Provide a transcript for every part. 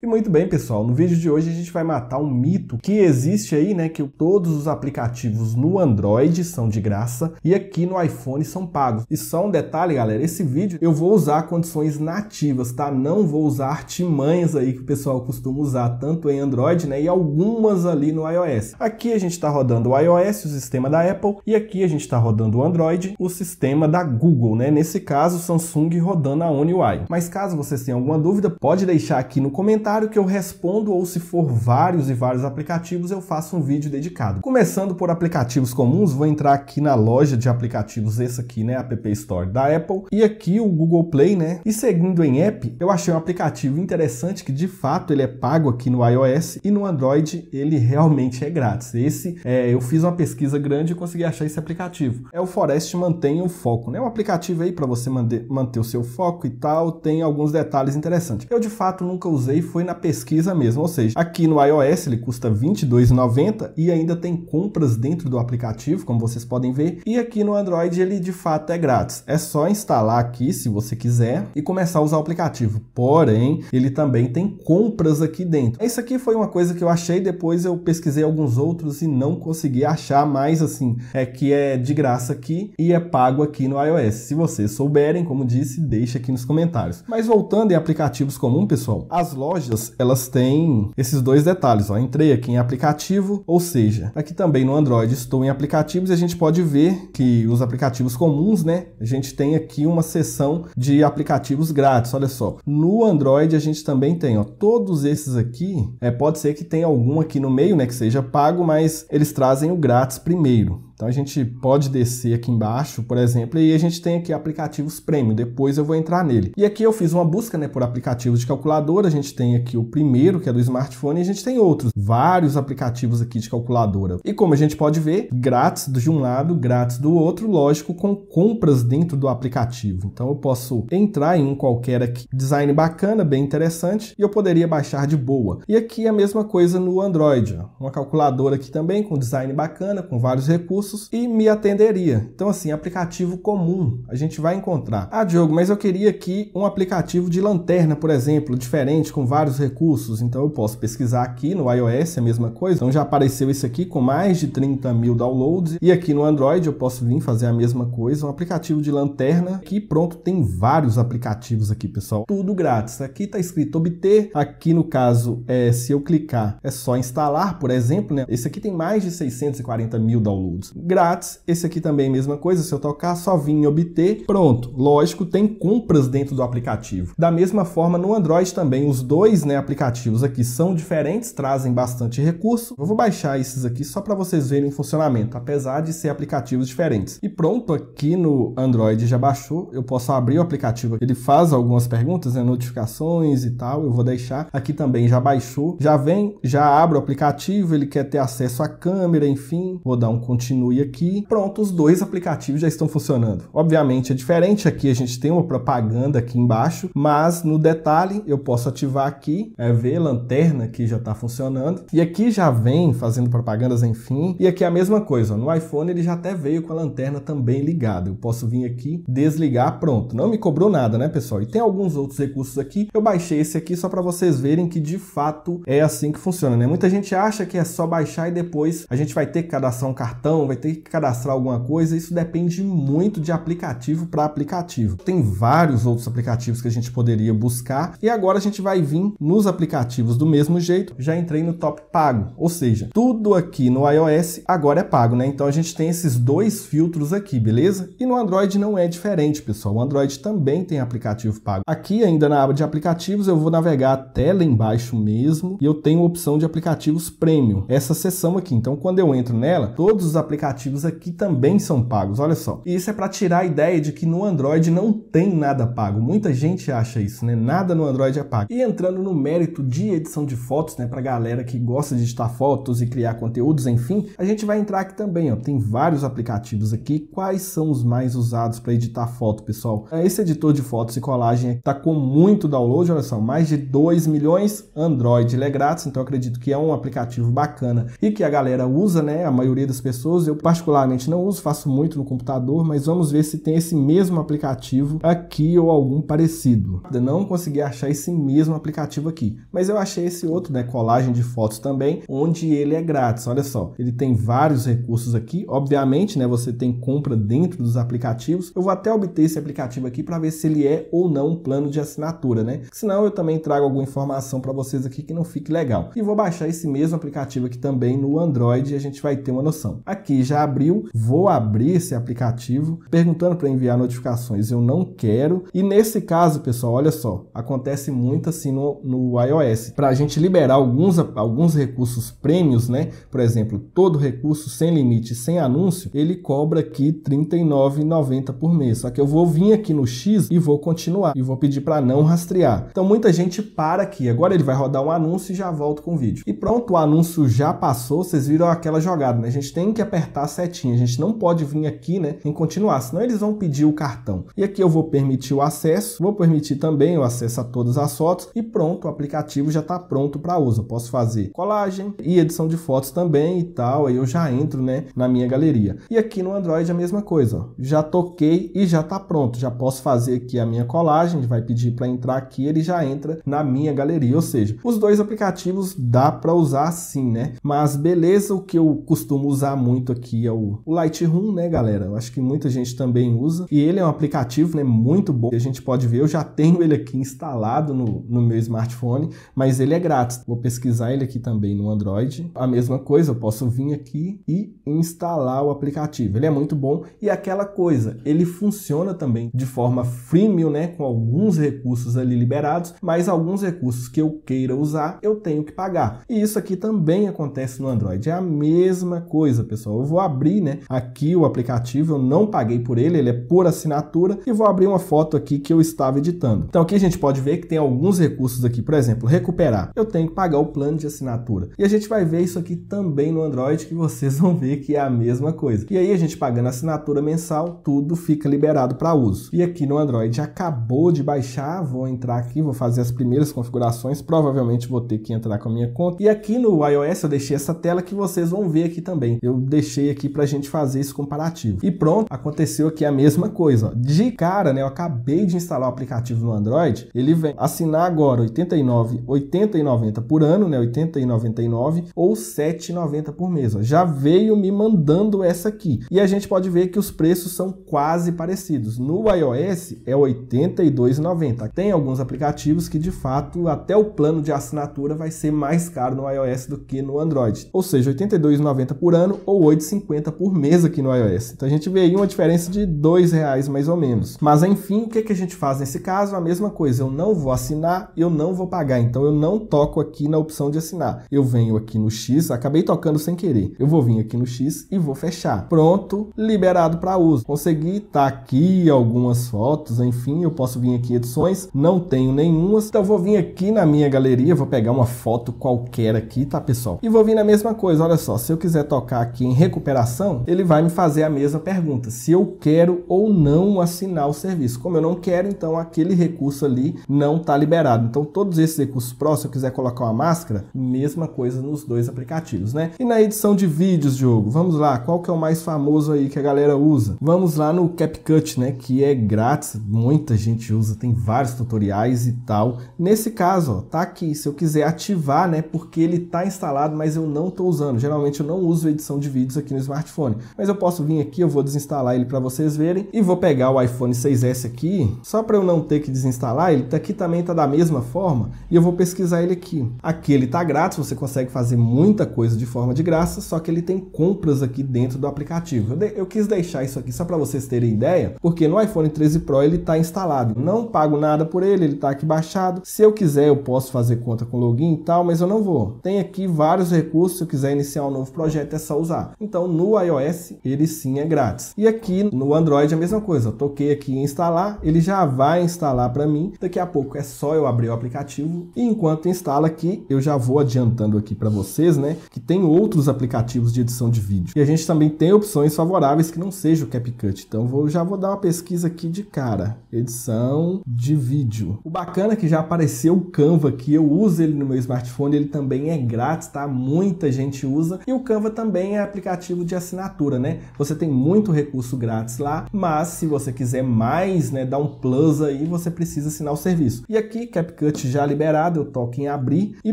E muito bem, pessoal, no vídeo de hoje a gente vai matar um mito que existe aí, né, que todos os aplicativos no Android são de graça e aqui no iPhone são pagos. E só um detalhe, galera, esse vídeo eu vou usar condições nativas, tá? Não vou usar artimanhas aí que o pessoal costuma usar tanto em Android, né, e algumas ali no iOS. Aqui a gente está rodando o iOS, o sistema da Apple, e aqui a gente está rodando o Android, o sistema da Google, né? Nesse caso, Samsung rodando a One UI. Mas caso vocês tenham alguma dúvida, pode deixar aqui no comentário comentário que eu respondo ou se for vários e vários aplicativos, eu faço um vídeo dedicado. Começando por aplicativos comuns, vou entrar aqui na loja de aplicativos, esse aqui, né, App Store da Apple, e aqui o Google Play, né? E seguindo em app, eu achei um aplicativo interessante que de fato ele é pago aqui no iOS e no Android ele realmente é grátis. Esse, é, eu fiz uma pesquisa grande e consegui achar esse aplicativo. É o Forest mantém o Foco, né? É um aplicativo aí para você manter, manter o seu foco e tal, tem alguns detalhes interessantes. Eu de fato nunca usei, foi foi na pesquisa mesmo, ou seja, aqui no iOS ele custa R$ 22,90 e ainda tem compras dentro do aplicativo, como vocês podem ver, e aqui no Android ele de fato é grátis. É só instalar aqui se você quiser e começar a usar o aplicativo. Porém, ele também tem compras aqui dentro. Isso aqui foi uma coisa que eu achei, depois eu pesquisei alguns outros e não consegui achar mais assim, é que é de graça aqui e é pago aqui no iOS. Se vocês souberem, como disse, deixa aqui nos comentários. Mas voltando em aplicativos comum, pessoal, as lojas lojas, elas têm esses dois detalhes. Ó. Entrei aqui em aplicativo, ou seja, aqui também no Android estou em aplicativos e a gente pode ver que os aplicativos comuns, né? A gente tem aqui uma seção de aplicativos grátis, olha só. No Android a gente também tem, ó, todos esses aqui, é, pode ser que tenha algum aqui no meio, né, que seja pago, mas eles trazem o grátis primeiro. Então a gente pode descer aqui embaixo, por exemplo, e a gente tem aqui aplicativos premium, depois eu vou entrar nele. E aqui eu fiz uma busca né, por aplicativos de calculadora, a gente tem aqui o primeiro, que é do smartphone, e a gente tem outros, vários aplicativos aqui de calculadora. E como a gente pode ver, grátis de um lado, grátis do outro, lógico, com compras dentro do aplicativo. Então eu posso entrar em um qualquer aqui, design bacana, bem interessante, e eu poderia baixar de boa. E aqui é a mesma coisa no Android, uma calculadora aqui também, com design bacana, com vários recursos, recursos e me atenderia. Então, assim, aplicativo comum a gente vai encontrar. Ah, Diogo, mas eu queria aqui um aplicativo de lanterna, por exemplo, diferente, com vários recursos. Então, eu posso pesquisar aqui no iOS é a mesma coisa. Então, já apareceu isso aqui com mais de 30 mil downloads. E aqui no Android eu posso vir fazer a mesma coisa. Um aplicativo de lanterna que, pronto, tem vários aplicativos aqui, pessoal. Tudo grátis. Aqui está escrito obter. Aqui, no caso, é se eu clicar, é só instalar, por exemplo, né? Esse aqui tem mais de 640 mil downloads grátis. Esse aqui também mesma coisa, se eu tocar, só vim obter. Pronto. Lógico, tem compras dentro do aplicativo. Da mesma forma no Android também, os dois, né, aplicativos aqui são diferentes, trazem bastante recurso. Eu vou baixar esses aqui só para vocês verem o funcionamento, apesar de ser aplicativos diferentes. E pronto, aqui no Android já baixou, eu posso abrir o aplicativo. Ele faz algumas perguntas, né, notificações e tal. Eu vou deixar aqui também já baixou. Já vem, já abre o aplicativo, ele quer ter acesso à câmera, enfim. Vou dar um continue diminui aqui. Pronto, os dois aplicativos já estão funcionando. Obviamente é diferente aqui, a gente tem uma propaganda aqui embaixo, mas no detalhe eu posso ativar aqui, é, ver lanterna que já está funcionando. E aqui já vem fazendo propagandas, enfim. E aqui é a mesma coisa, no iPhone ele já até veio com a lanterna também ligada. Eu posso vir aqui, desligar, pronto. Não me cobrou nada, né, pessoal? E tem alguns outros recursos aqui. Eu baixei esse aqui só para vocês verem que de fato é assim que funciona, né? Muita gente acha que é só baixar e depois a gente vai ter que cadastrar um cartão, vai ter que cadastrar alguma coisa, isso depende muito de aplicativo para aplicativo. Tem vários outros aplicativos que a gente poderia buscar e agora a gente vai vir nos aplicativos do mesmo jeito. Já entrei no top pago, ou seja, tudo aqui no iOS agora é pago, né? Então a gente tem esses dois filtros aqui, beleza? E no Android não é diferente, pessoal. O Android também tem aplicativo pago. Aqui ainda na aba de aplicativos eu vou navegar até lá embaixo mesmo e eu tenho a opção de aplicativos premium. Essa seção aqui. Então quando eu entro nela, todos os aplicativos aplicativos aqui também são pagos, olha só. E isso é para tirar a ideia de que no Android não tem nada pago. Muita gente acha isso, né? Nada no Android é pago. E entrando no mérito de edição de fotos, né, para galera que gosta de editar fotos e criar conteúdos, enfim, a gente vai entrar aqui também, ó. Tem vários aplicativos aqui. Quais são os mais usados para editar foto, pessoal? É, esse editor de fotos e colagem está com muito download, olha só, mais de 2 milhões. Android, ele é grátis, então acredito que é um aplicativo bacana e que a galera usa, né? A maioria das pessoas, eu particularmente não uso, faço muito no computador, mas vamos ver se tem esse mesmo aplicativo aqui ou algum parecido. não consegui achar esse mesmo aplicativo aqui, mas eu achei esse outro, né, colagem de fotos também, onde ele é grátis. Olha só, ele tem vários recursos aqui. Obviamente, né, você tem compra dentro dos aplicativos. Eu vou até obter esse aplicativo aqui para ver se ele é ou não um plano de assinatura, né? Senão eu também trago alguma informação para vocês aqui que não fique legal. E vou baixar esse mesmo aplicativo aqui também no Android e a gente vai ter uma noção. Aqui já abriu, vou abrir esse aplicativo perguntando para enviar notificações. Eu não quero. E nesse caso, pessoal, olha só, acontece muito assim no, no iOS. Para a gente liberar alguns, alguns recursos prêmios, né? Por exemplo, todo recurso sem limite, sem anúncio, ele cobra aqui R$39,90 por mês. Só que eu vou vir aqui no X e vou continuar e vou pedir para não rastrear. Então muita gente para aqui. Agora ele vai rodar um anúncio e já volto com o vídeo. E pronto, o anúncio já passou. Vocês viram aquela jogada, né? A gente tem que apertar apertar a setinha. A gente não pode vir aqui né, em continuar, senão eles vão pedir o cartão. E aqui eu vou permitir o acesso, vou permitir também o acesso a todas as fotos e pronto, o aplicativo já está pronto para uso. Eu posso fazer colagem e edição de fotos também e tal, aí eu já entro né, na minha galeria. E aqui no Android é a mesma coisa, ó. já toquei e já está pronto, já posso fazer aqui a minha colagem, vai pedir para entrar aqui, ele já entra na minha galeria, ou seja, os dois aplicativos dá para usar assim, né? Mas beleza, o que eu costumo usar muito aqui é o, Lightroom, né, galera? Eu acho que muita gente também usa. E ele é um aplicativo né, muito bom. A gente pode ver, eu já tenho ele aqui instalado no, no meu smartphone, mas ele é grátis. Vou pesquisar ele aqui também no Android. A mesma coisa, eu posso vir aqui e instalar o aplicativo. Ele é muito bom e aquela coisa, ele funciona também de forma freemium, né, com alguns recursos ali liberados, mas alguns recursos que eu queira usar, eu tenho que pagar. E isso aqui também acontece no Android. É a mesma coisa, pessoal. Eu vou abrir né, aqui o aplicativo, eu não paguei por ele, ele é por assinatura, e vou abrir uma foto aqui que eu estava editando. Então aqui a gente pode ver que tem alguns recursos aqui, por exemplo, recuperar. Eu tenho que pagar o plano de assinatura. E a gente vai ver isso aqui também no Android, que vocês vão ver que é a mesma coisa. E aí a gente pagando assinatura mensal, tudo fica liberado para uso. E aqui no Android acabou de baixar, vou entrar aqui, vou fazer as primeiras configurações, provavelmente vou ter que entrar com a minha conta. E aqui no iOS eu deixei essa tela que vocês vão ver aqui também. Eu deixei aqui para a gente fazer esse comparativo. E pronto, aconteceu aqui a mesma coisa. Ó. De cara, né, eu acabei de instalar o aplicativo no Android, ele vem assinar agora 89, 80 e 90 por ano, né, 80 e 99 ou 7,90 por mês. Ó. Já veio me mandando essa aqui. E a gente pode ver que os preços são quase parecidos. No iOS é 82,90. Tem alguns aplicativos que de fato até o plano de assinatura vai ser mais caro no iOS do que no Android. Ou seja, 82,90 por ano ou 8 2,50 por mês aqui no iOS. Então a gente vê aí uma diferença de dois reais mais ou menos. Mas enfim, o que, que a gente faz nesse caso? A mesma coisa, eu não vou assinar, eu não vou pagar, então eu não toco aqui na opção de assinar. Eu venho aqui no X, acabei tocando sem querer. Eu vou vir aqui no X e vou fechar. Pronto, liberado para uso. Consegui, tá aqui algumas fotos, enfim, eu posso vir aqui em edições, não tenho nenhuma, então vou vir aqui na minha galeria, vou pegar uma foto qualquer aqui, tá pessoal? E vou vir na mesma coisa, olha só, se eu quiser tocar aqui em recuperar recuperação, ele vai me fazer a mesma pergunta, se eu quero ou não assinar o serviço. Como eu não quero, então aquele recurso ali não está liberado. Então todos esses recursos prós, se eu quiser colocar uma máscara, mesma coisa nos dois aplicativos, né? E na edição de vídeos, Diogo, vamos lá, qual que é o mais famoso aí que a galera usa? Vamos lá no CapCut, né, que é grátis, muita gente usa, tem vários tutoriais e tal. Nesse caso, ó, tá aqui, se eu quiser ativar, né, porque ele tá instalado, mas eu não estou usando. Geralmente eu não uso edição de vídeos aqui aqui no smartphone. Mas eu posso vir aqui, eu vou desinstalar ele para vocês verem e vou pegar o iPhone 6S aqui, só para eu não ter que desinstalar, ele aqui também tá da mesma forma e eu vou pesquisar ele aqui. Aqui ele tá grátis, você consegue fazer muita coisa de forma de graça, só que ele tem compras aqui dentro do aplicativo. Eu, de, eu quis deixar isso aqui só para vocês terem ideia, porque no iPhone 13 Pro ele tá instalado. Não pago nada por ele, ele tá aqui baixado. Se eu quiser, eu posso fazer conta com login e tal, mas eu não vou. Tem aqui vários recursos, se eu quiser iniciar um novo projeto é só usar. Então no iOS ele sim é grátis. E aqui no Android é a mesma coisa. Eu toquei aqui em instalar, ele já vai instalar para mim. Daqui a pouco é só eu abrir o aplicativo e enquanto instala aqui, eu já vou adiantando aqui para vocês, né, que tem outros aplicativos de edição de vídeo. E a gente também tem opções favoráveis que não seja o CapCut. Então vou já vou dar uma pesquisa aqui de cara, edição de vídeo. O bacana é que já apareceu o Canva aqui, eu uso ele no meu smartphone, ele também é grátis, tá? Muita gente usa. E o Canva também é aplicativo aplicativo de assinatura, né? Você tem muito recurso grátis lá, mas se você quiser mais, né, dar um plus aí, você precisa assinar o serviço. E aqui, CapCut já liberado, eu toco em abrir e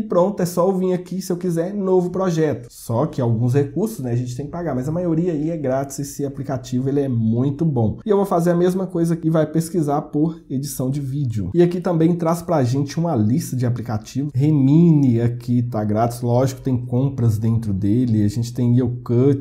pronto, é só eu vir aqui, se eu quiser, novo projeto. Só que alguns recursos, né, a gente tem que pagar, mas a maioria aí é grátis, esse aplicativo ele é muito bom. E eu vou fazer a mesma coisa aqui, vai pesquisar por edição de vídeo. E aqui também traz pra gente uma lista de aplicativos. Remini aqui tá grátis, lógico, tem compras dentro dele, a gente tem YouCut,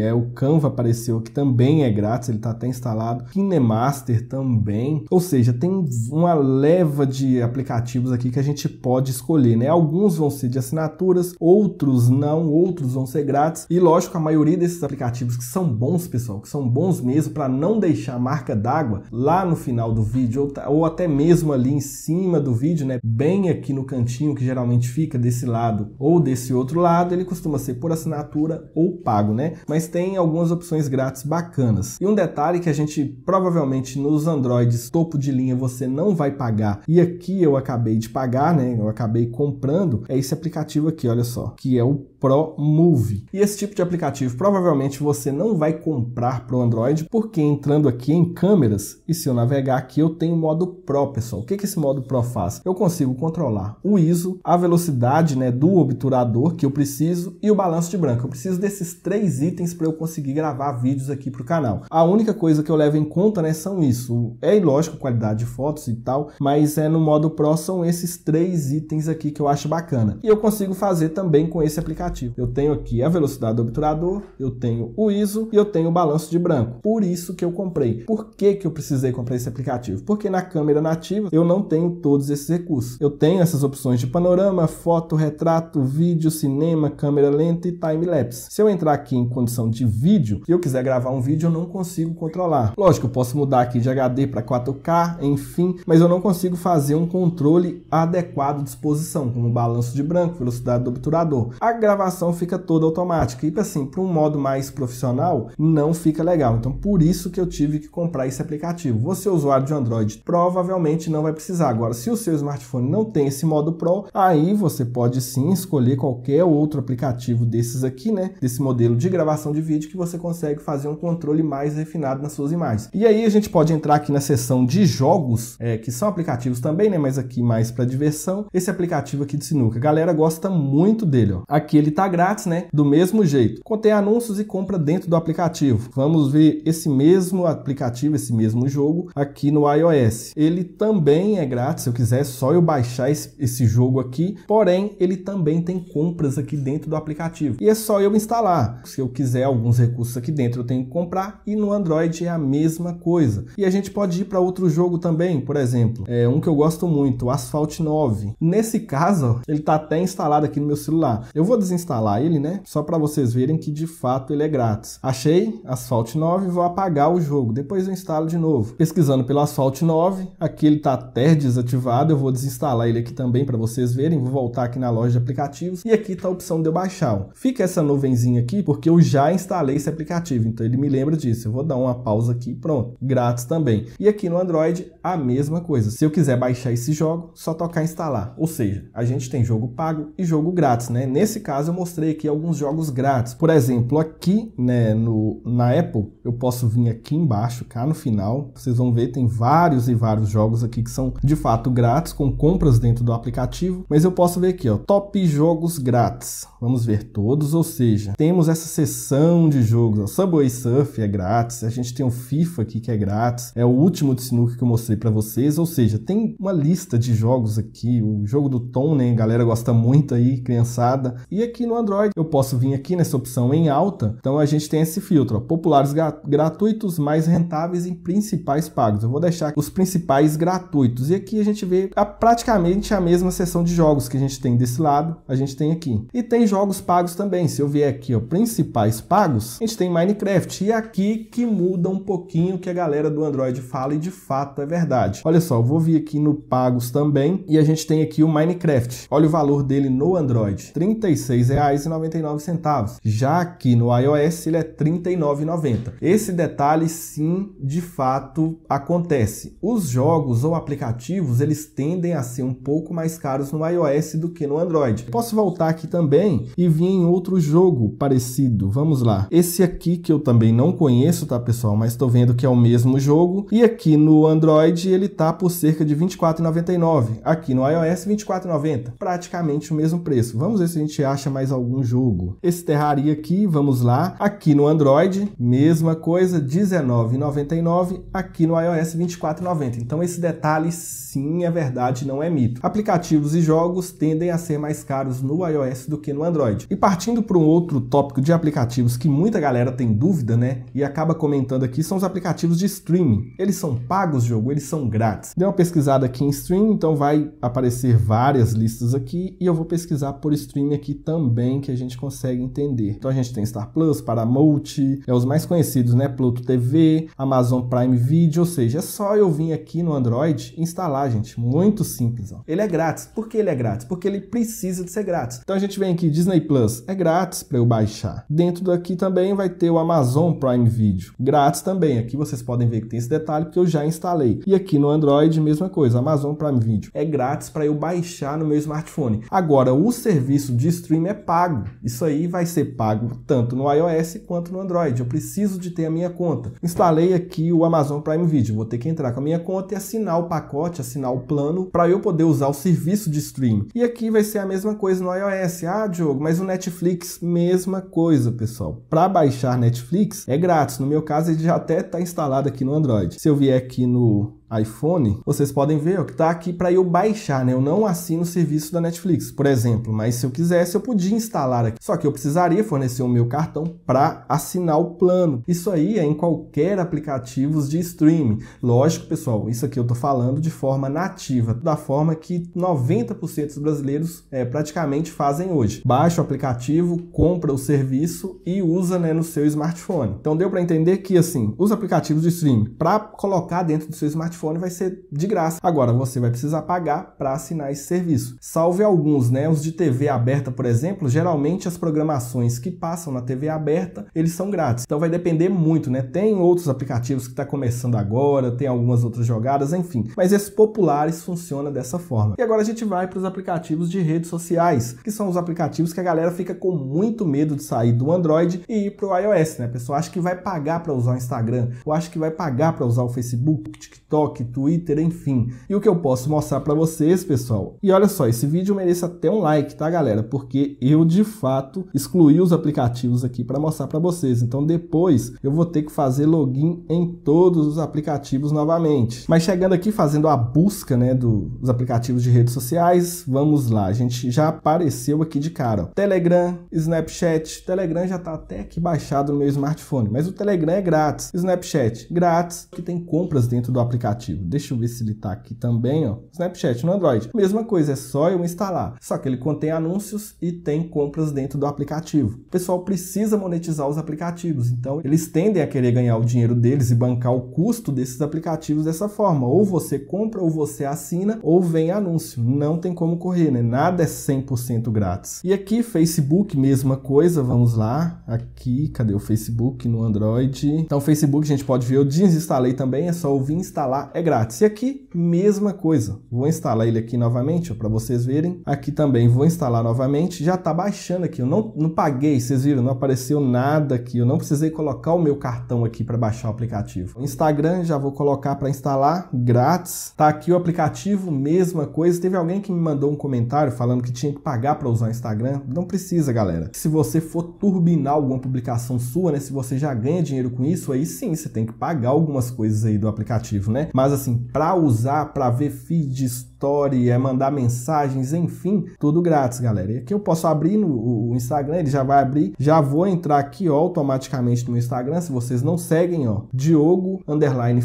é, o Canva apareceu, que também é grátis, ele está até instalado. KineMaster também. Ou seja, tem uma leva de aplicativos aqui que a gente pode escolher, né? Alguns vão ser de assinaturas, outros não, outros vão ser grátis. E lógico, a maioria desses aplicativos que são bons, pessoal, que são bons mesmo para não deixar marca d'água lá no final do vídeo ou, ou até mesmo ali em cima do vídeo, né? Bem aqui no cantinho que geralmente fica desse lado ou desse outro lado, ele costuma ser por assinatura ou pago. Né? né? Mas tem algumas opções grátis bacanas. E um detalhe que a gente provavelmente nos Androids topo de linha você não vai pagar, e aqui eu acabei de pagar, né? Eu acabei comprando, é esse aplicativo aqui, olha só, que é o Pro Move E esse tipo de aplicativo provavelmente você não vai comprar para o Android, porque entrando aqui em câmeras, e se eu navegar aqui, eu tenho o modo Pro, pessoal. O que, que esse modo Pro faz? Eu consigo controlar o ISO, a velocidade né, do obturador que eu preciso e o balanço de branco. Eu preciso desses três três itens para eu conseguir gravar vídeos aqui para o canal. A única coisa que eu levo em conta né, são isso. É lógico qualidade de fotos e tal, mas é no modo Pro são esses três itens aqui que eu acho bacana. E eu consigo fazer também com esse aplicativo. Eu tenho aqui a velocidade do obturador, eu tenho o ISO e eu tenho o balanço de branco. Por isso que eu comprei. Por que, que eu precisei comprar esse aplicativo? Porque na câmera nativa eu não tenho todos esses recursos. Eu tenho essas opções de panorama, foto, retrato, vídeo, cinema, câmera lenta e time-lapse. Se eu entrar aqui em condição de vídeo, se eu quiser gravar um vídeo, eu não consigo controlar. Lógico, eu posso mudar aqui de HD para 4K, enfim, mas eu não consigo fazer um controle adequado de exposição, como balanço de branco, velocidade do obturador. A gravação fica toda automática e, assim, para um modo mais profissional, não fica legal. Então, por isso que eu tive que comprar esse aplicativo. Você, usuário de Android, provavelmente não vai precisar. Agora, se o seu smartphone não tem esse modo Pro, aí você pode sim escolher qualquer outro aplicativo desses aqui, né? Desse modelo de de gravação de vídeo que você consegue fazer um controle mais refinado nas suas imagens. E aí a gente pode entrar aqui na seção de jogos, é, que são aplicativos também, né? Mas aqui mais para diversão. Esse aplicativo aqui de sinuca, a galera gosta muito dele. Ó. Aqui ele tá grátis, né? Do mesmo jeito. Contém anúncios e compra dentro do aplicativo. Vamos ver esse mesmo aplicativo, esse mesmo jogo aqui no iOS. Ele também é grátis. Se eu quiser, é só eu baixar esse, esse jogo aqui. Porém, ele também tem compras aqui dentro do aplicativo. E é só eu instalar se eu quiser alguns recursos aqui dentro, eu tenho que comprar. E no Android é a mesma coisa. E a gente pode ir para outro jogo também, por exemplo, é um que eu gosto muito, Asphalt 9. Nesse caso, ele está até instalado aqui no meu celular. Eu vou desinstalar ele, né? Só para vocês verem que de fato ele é grátis. Achei Asphalt 9, vou apagar o jogo. Depois eu instalo de novo. Pesquisando pelo Asphalt 9, aqui ele está até desativado. Eu vou desinstalar ele aqui também para vocês verem. Vou voltar aqui na loja de aplicativos e aqui está a opção de eu baixar. Fica essa nuvenzinha aqui, porque porque eu já instalei esse aplicativo, então ele me lembra disso. Eu vou dar uma pausa aqui, pronto, grátis também. E aqui no Android, a mesma coisa. Se eu quiser baixar esse jogo, só tocar instalar. Ou seja, a gente tem jogo pago e jogo grátis, né? Nesse caso, eu mostrei aqui alguns jogos grátis. Por exemplo, aqui, né, no, na Apple, eu posso vir aqui embaixo, cá no final, vocês vão ver, tem vários e vários jogos aqui que são de fato grátis, com compras dentro do aplicativo, mas eu posso ver aqui, ó, top jogos grátis. Vamos ver todos, ou seja, temos essa sessão de jogos. O Subway Surf é grátis, a gente tem o FIFA aqui que é grátis, é o último de sinuca que eu mostrei para vocês, ou seja, tem uma lista de jogos aqui, o jogo do Tom, né, a galera gosta muito aí, criançada. E aqui no Android eu posso vir aqui nessa opção em alta, então a gente tem esse filtro, ó, populares gratuitos, mais rentáveis e principais pagos. Eu vou deixar os principais gratuitos. E aqui a gente vê a, praticamente a mesma seção de jogos que a gente tem desse lado, a gente tem aqui. E tem jogos pagos também. Se eu vier aqui, ó, principais principais pagos, a gente tem Minecraft. E é aqui que muda um pouquinho o que a galera do Android fala e de fato é verdade. Olha só, vou vir aqui no pagos também e a gente tem aqui o Minecraft. Olha o valor dele no Android, R$ 36,99. Já aqui no iOS ele é R$ 39,90. Esse detalhe sim, de fato, acontece. Os jogos ou aplicativos, eles tendem a ser um pouco mais caros no iOS do que no Android. Posso voltar aqui também e vir em outro jogo parecido parecido. Vamos lá. Esse aqui que eu também não conheço, tá, pessoal? Mas estou vendo que é o mesmo jogo. E aqui no Android ele tá por cerca de R$24,99. 24,99. Aqui no iOS, R$24,90. 24,90. Praticamente o mesmo preço. Vamos ver se a gente acha mais algum jogo. Esse Terraria aqui, vamos lá. Aqui no Android, mesma coisa, R$19,99. 19,99. Aqui no iOS, R$24,90. 24,90. Então esse detalhe sim é verdade, não é mito. Aplicativos e jogos tendem a ser mais caros no iOS do que no Android. E partindo para um outro tópico de aplicativos que muita galera tem dúvida, né? E acaba comentando aqui são os aplicativos de streaming. Eles são pagos, jogo? Eles são grátis? Dei uma pesquisada aqui em streaming, então vai aparecer várias listas aqui e eu vou pesquisar por streaming aqui também que a gente consegue entender. Então a gente tem Star Plus, Paramount, é os mais conhecidos, né? Pluto TV, Amazon Prime Video, ou seja, é só eu vir aqui no Android instalar, gente. Muito simples. Ó. Ele é grátis. Por que ele é grátis? Porque ele precisa de ser grátis. Então a gente vem aqui Disney Plus, é grátis para eu baixar. Dentro daqui também vai ter o Amazon Prime Video, grátis também. Aqui vocês podem ver que tem esse detalhe porque eu já instalei. E aqui no Android, mesma coisa, Amazon Prime Video é grátis para eu baixar no meu smartphone. Agora, o serviço de stream é pago. Isso aí vai ser pago tanto no iOS quanto no Android. Eu preciso de ter a minha conta. Instalei aqui o Amazon Prime Video, vou ter que entrar com a minha conta e assinar o pacote, assinar o plano para eu poder usar o serviço de stream. E aqui vai ser a mesma coisa no iOS. Ah, Diogo, mas o Netflix, mesma coisa coisa, pessoal. Para baixar Netflix é grátis. No meu caso, ele já até está instalado aqui no Android. Se eu vier aqui no iPhone, vocês podem ver ó, que está aqui para eu baixar, né? Eu não assino o serviço da Netflix, por exemplo, mas se eu quisesse eu podia instalar aqui. Só que eu precisaria fornecer o meu cartão para assinar o plano. Isso aí é em qualquer aplicativos de streaming. Lógico, pessoal, isso aqui eu estou falando de forma nativa, da forma que 90% dos brasileiros é, praticamente fazem hoje. Baixa o aplicativo, compra o serviço e usa né, no seu smartphone. Então deu para entender que assim, os aplicativos de streaming para colocar dentro do seu smartphone smartphone vai ser de graça. Agora você vai precisar pagar para assinar esse serviço. Salve alguns, né? Os de TV aberta, por exemplo, geralmente as programações que passam na TV aberta, eles são grátis. Então vai depender muito, né? Tem outros aplicativos que está começando agora, tem algumas outras jogadas, enfim. Mas esses populares funciona dessa forma. E agora a gente vai para os aplicativos de redes sociais, que são os aplicativos que a galera fica com muito medo de sair do Android e ir para o iOS, né? A pessoa acha que vai pagar para usar o Instagram, ou acha que vai pagar para usar o Facebook, TikTok, TikTok, Twitter, enfim. E o que eu posso mostrar para vocês, pessoal. E olha só, esse vídeo merece até um like, tá, galera? Porque eu de fato excluí os aplicativos aqui para mostrar para vocês. Então depois eu vou ter que fazer login em todos os aplicativos novamente. Mas chegando aqui fazendo a busca, né, dos aplicativos de redes sociais, vamos lá. A gente já apareceu aqui de cara, Telegram, Snapchat. Telegram já tá até aqui baixado no meu smartphone, mas o Telegram é grátis. Snapchat, grátis, que tem compras dentro do aplicativo aplicativo. Deixa eu ver se ele tá aqui também, ó. Snapchat no Android. Mesma coisa, é só eu instalar. Só que ele contém anúncios e tem compras dentro do aplicativo. O pessoal precisa monetizar os aplicativos, então eles tendem a querer ganhar o dinheiro deles e bancar o custo desses aplicativos dessa forma. Ou você compra, ou você assina, ou vem anúncio. Não tem como correr, né? Nada é 100% grátis. E aqui, Facebook, mesma coisa. Vamos lá. Aqui, cadê o Facebook no Android? Então, Facebook, a gente pode ver, eu desinstalei também. É só eu vir instalar é grátis. E aqui, mesma coisa. Vou instalar ele aqui novamente, para vocês verem. Aqui também vou instalar novamente. Já está baixando aqui. Eu não, não paguei, vocês viram, não apareceu nada aqui. Eu não precisei colocar o meu cartão aqui para baixar o aplicativo. Instagram já vou colocar para instalar, grátis. Tá aqui o aplicativo, mesma coisa. Teve alguém que me mandou um comentário falando que tinha que pagar para usar o Instagram. Não precisa, galera. Se você for turbinar alguma publicação sua, né, se você já ganha dinheiro com isso, aí sim, você tem que pagar algumas coisas aí do aplicativo, né? Mas assim, para usar, para ver feeds story, é mandar mensagens, enfim, tudo grátis, galera. E aqui eu posso abrir no Instagram, ele já vai abrir. Já vou entrar aqui ó, automaticamente no meu Instagram, se vocês não seguem, ó, Diogo underline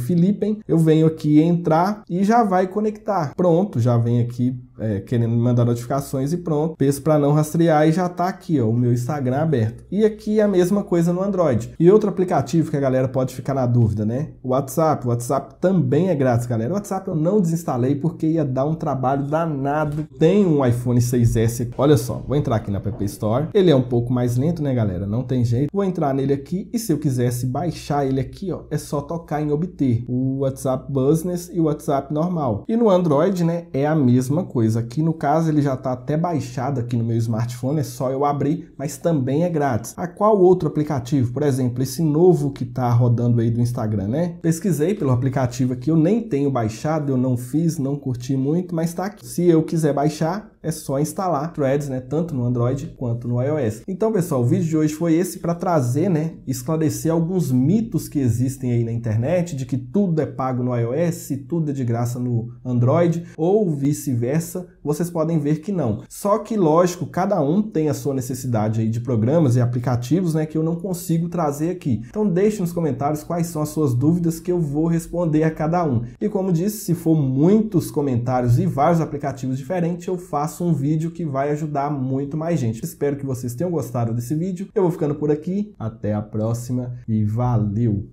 Eu venho aqui entrar e já vai conectar. Pronto, já vem aqui é, querendo me mandar notificações e pronto. Peço para não rastrear e já tá aqui, ó, o meu Instagram aberto. E aqui é a mesma coisa no Android. E outro aplicativo que a galera pode ficar na dúvida, né? WhatsApp. O WhatsApp também é grátis, galera. O WhatsApp eu não desinstalei porque ia dar dá um trabalho danado. Tem um iPhone 6S, olha só, vou entrar aqui na App Store. Ele é um pouco mais lento, né, galera? Não tem jeito. Vou entrar nele aqui e se eu quisesse baixar ele aqui, ó, é só tocar em obter o WhatsApp Business e o WhatsApp normal. E no Android, né, é a mesma coisa. Aqui no caso ele já está até baixado aqui no meu smartphone, é só eu abrir, mas também é grátis. A qual outro aplicativo? Por exemplo, esse novo que está rodando aí do Instagram, né? Pesquisei pelo aplicativo aqui, eu nem tenho baixado, eu não fiz, não curti muito muito, mas está aqui. Se eu quiser baixar, é só instalar Threads, né, tanto no Android quanto no iOS. Então, pessoal, o vídeo de hoje foi esse para trazer, né, esclarecer alguns mitos que existem aí na internet de que tudo é pago no iOS e tudo é de graça no Android ou vice-versa. Vocês podem ver que não. Só que lógico, cada um tem a sua necessidade aí de programas e aplicativos, né, que eu não consigo trazer aqui. Então, deixe nos comentários quais são as suas dúvidas que eu vou responder a cada um. E como disse, se for muitos comentários e vários aplicativos diferentes, eu faço um vídeo que vai ajudar muito mais gente. Espero que vocês tenham gostado desse vídeo. Eu vou ficando por aqui. Até a próxima e valeu!